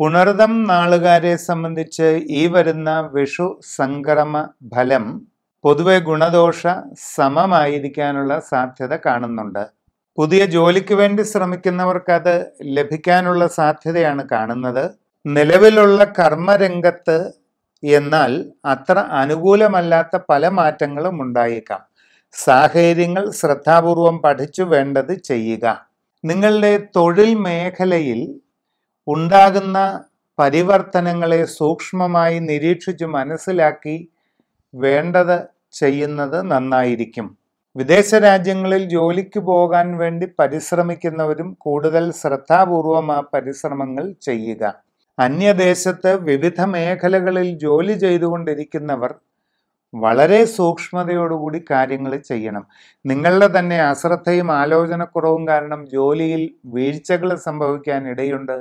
പുണർതം നാളുകാരെ സംബന്ധിച്ച് ഈ വരുന്ന വിഷു സംക്രമ ഫലം പൊതുവെ ഗുണദോഷ സമമായിരിക്കാനുള്ള സാധ്യത കാണുന്നുണ്ട് പുതിയ ജോലിക്ക് വേണ്ടി ശ്രമിക്കുന്നവർക്ക് അത് ലഭിക്കാനുള്ള സാധ്യതയാണ് കാണുന്നത് നിലവിലുള്ള കർമ്മരംഗത്ത് എന്നാൽ അത്ര അനുകൂലമല്ലാത്ത പല മാറ്റങ്ങളും ഉണ്ടായേക്കാം സാഹചര്യങ്ങൾ ശ്രദ്ധാപൂർവം പഠിച്ചു വേണ്ടത് ചെയ്യുക നിങ്ങളുടെ തൊഴിൽ മേഖലയിൽ ഉണ്ടാകുന്ന പരിവർത്തനങ്ങളെ സൂക്ഷ്മമായി നിരീക്ഷിച്ചു മനസ്സിലാക്കി വേണ്ടത് ചെയ്യുന്നത് നന്നായിരിക്കും വിദേശ രാജ്യങ്ങളിൽ ജോലിക്ക് പോകാൻ വേണ്ടി പരിശ്രമിക്കുന്നവരും കൂടുതൽ ശ്രദ്ധാപൂർവം ആ പരിശ്രമങ്ങൾ ചെയ്യുക അന്യദേശത്ത് വിവിധ മേഖലകളിൽ ജോലി ചെയ്തുകൊണ്ടിരിക്കുന്നവർ വളരെ സൂക്ഷ്മതയോടുകൂടി കാര്യങ്ങൾ ചെയ്യണം നിങ്ങളുടെ തന്നെ അശ്രദ്ധയും ആലോചനക്കുറവും കാരണം ജോലിയിൽ വീഴ്ചകൾ സംഭവിക്കാൻ ഇടയുണ്ട്